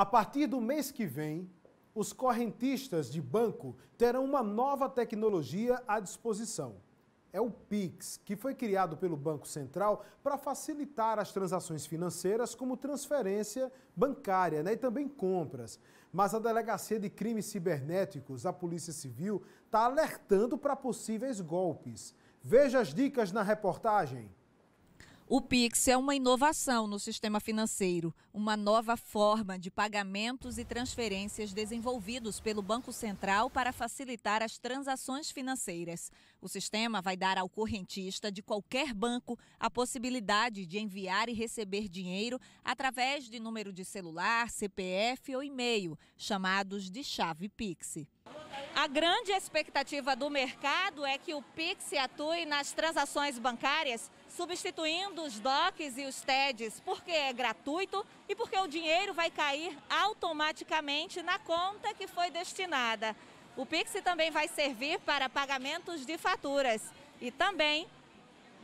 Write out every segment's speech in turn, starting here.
A partir do mês que vem, os correntistas de banco terão uma nova tecnologia à disposição. É o Pix, que foi criado pelo Banco Central para facilitar as transações financeiras, como transferência bancária né, e também compras. Mas a Delegacia de Crimes Cibernéticos, a Polícia Civil, está alertando para possíveis golpes. Veja as dicas na reportagem. O Pix é uma inovação no sistema financeiro, uma nova forma de pagamentos e transferências desenvolvidos pelo Banco Central para facilitar as transações financeiras. O sistema vai dar ao correntista de qualquer banco a possibilidade de enviar e receber dinheiro através de número de celular, CPF ou e-mail, chamados de chave Pix. A grande expectativa do mercado é que o Pix atue nas transações bancárias, substituindo os DOCs e os TEDs, porque é gratuito e porque o dinheiro vai cair automaticamente na conta que foi destinada. O Pix também vai servir para pagamentos de faturas e também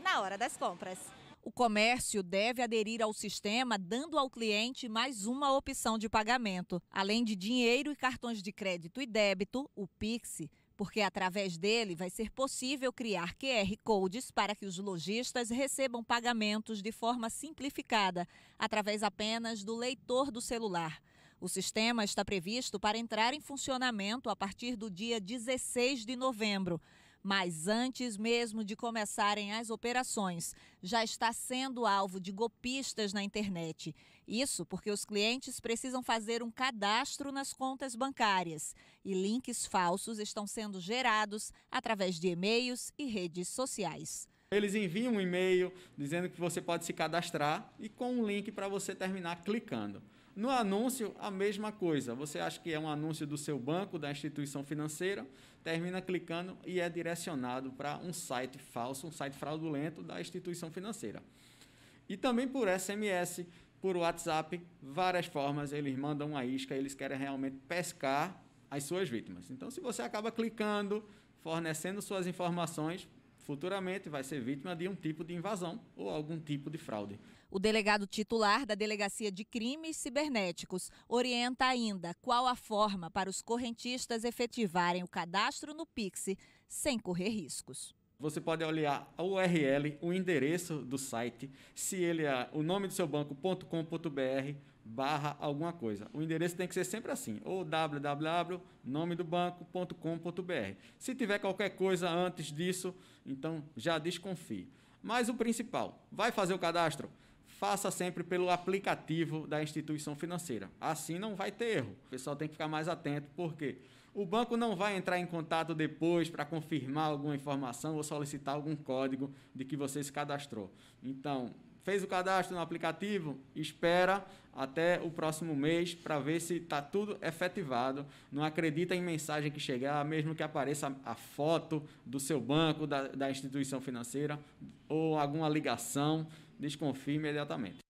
na hora das compras. O comércio deve aderir ao sistema, dando ao cliente mais uma opção de pagamento. Além de dinheiro e cartões de crédito e débito, o Pix porque através dele vai ser possível criar QR codes para que os lojistas recebam pagamentos de forma simplificada, através apenas do leitor do celular. O sistema está previsto para entrar em funcionamento a partir do dia 16 de novembro. Mas antes mesmo de começarem as operações, já está sendo alvo de golpistas na internet. Isso porque os clientes precisam fazer um cadastro nas contas bancárias e links falsos estão sendo gerados através de e-mails e redes sociais. Eles enviam um e-mail dizendo que você pode se cadastrar e com um link para você terminar clicando. No anúncio, a mesma coisa. Você acha que é um anúncio do seu banco, da instituição financeira, termina clicando e é direcionado para um site falso, um site fraudulento da instituição financeira. E também por SMS, por WhatsApp, várias formas eles mandam uma isca, eles querem realmente pescar as suas vítimas. Então, se você acaba clicando, fornecendo suas informações, futuramente vai ser vítima de um tipo de invasão ou algum tipo de fraude. O delegado titular da Delegacia de Crimes Cibernéticos orienta ainda qual a forma para os correntistas efetivarem o cadastro no Pix sem correr riscos. Você pode olhar a URL, o endereço do site, se ele é o nome do seu banco.com.br barra alguma coisa. O endereço tem que ser sempre assim, ou www.nomedobanco.com.br. Se tiver qualquer coisa antes disso, então já desconfie. Mas o principal, vai fazer o cadastro? faça sempre pelo aplicativo da instituição financeira. Assim não vai ter erro. O pessoal tem que ficar mais atento, porque o banco não vai entrar em contato depois para confirmar alguma informação ou solicitar algum código de que você se cadastrou. Então, fez o cadastro no aplicativo, espera até o próximo mês para ver se está tudo efetivado. Não acredita em mensagem que chegar, ah, mesmo que apareça a foto do seu banco, da, da instituição financeira ou alguma ligação desconfie imediatamente.